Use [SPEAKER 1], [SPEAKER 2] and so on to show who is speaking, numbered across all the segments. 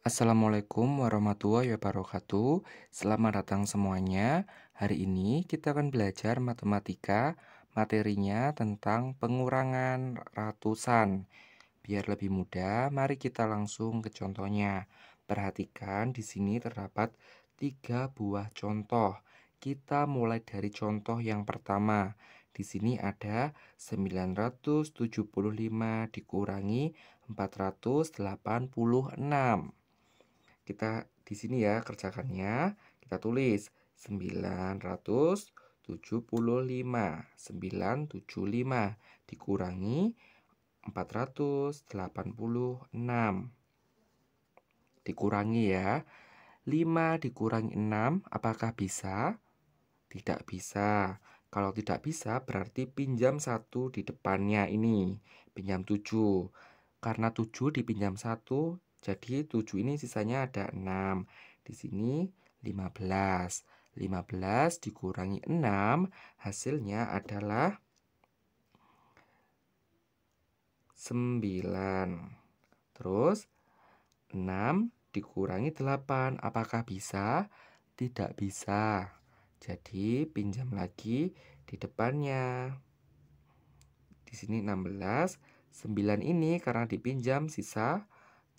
[SPEAKER 1] Assalamualaikum warahmatullahi wabarakatuh. Selamat datang semuanya. Hari ini kita akan belajar matematika, materinya tentang pengurangan ratusan. Biar lebih mudah, mari kita langsung ke contohnya. Perhatikan di sini terdapat tiga buah contoh. Kita mulai dari contoh yang pertama. Di sini ada 975 dikurangi 486. Kita di sini ya kerjakannya. Kita tulis 975. 975 dikurangi 486 dikurangi ya 5 dikurangi 6 apakah bisa? Tidak bisa kalau tidak bisa berarti pinjam 1 di depannya ini pinjam 7 karena 7 dipinjam 1 jadi 7 ini sisanya ada 6. Di sini 15. 15 dikurangi 6 hasilnya adalah 9. Terus 6 dikurangi 8 apakah bisa? Tidak bisa. Jadi pinjam lagi di depannya. Di sini 16, 9 ini karena dipinjam sisa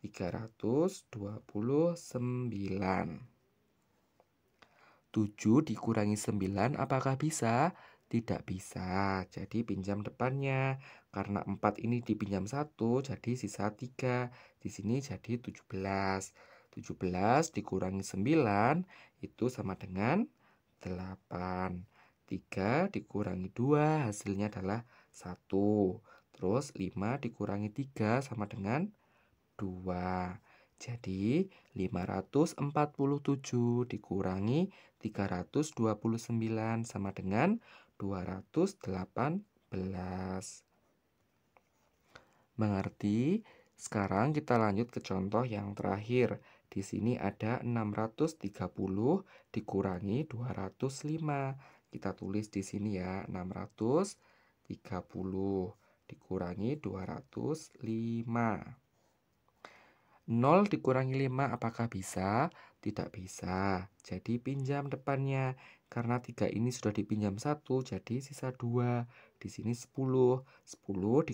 [SPEAKER 1] 329. 7 dikurangi 9 apakah bisa? Tidak bisa. Jadi pinjam depannya. Karena 4 ini dipinjam 1, jadi sisa 3. Di sini jadi 17. 17 dikurangi 9 itu sama dengan 8. 3 dikurangi 2 hasilnya adalah 1. Terus 5 dikurangi 3 sama dengan 2. Jadi 547 dikurangi 329 sama dengan 218. Mengerti? Sekarang kita lanjut ke contoh yang terakhir. Di sini ada 630 dikurangi 205. Kita tulis di sini ya, 630 dikurangi 205. 0 dikurangi 5 apakah bisa? Tidak bisa. Jadi pinjam depannya. Karena 3 ini sudah dipinjam 1, jadi sisa 2. Di sini 10. 10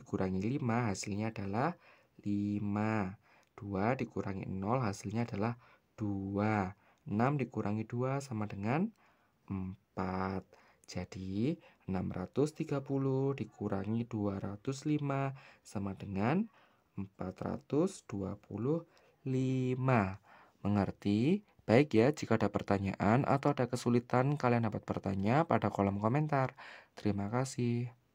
[SPEAKER 1] dikurangi 5 hasilnya adalah 5. 2 dikurangi 0 hasilnya adalah 2. 6 dikurangi 2 sama dengan 4. Jadi 630 dikurangi 205 sama dengan 4. 425. Mengerti? Baik ya, jika ada pertanyaan atau ada kesulitan, kalian dapat bertanya pada kolom komentar. Terima kasih.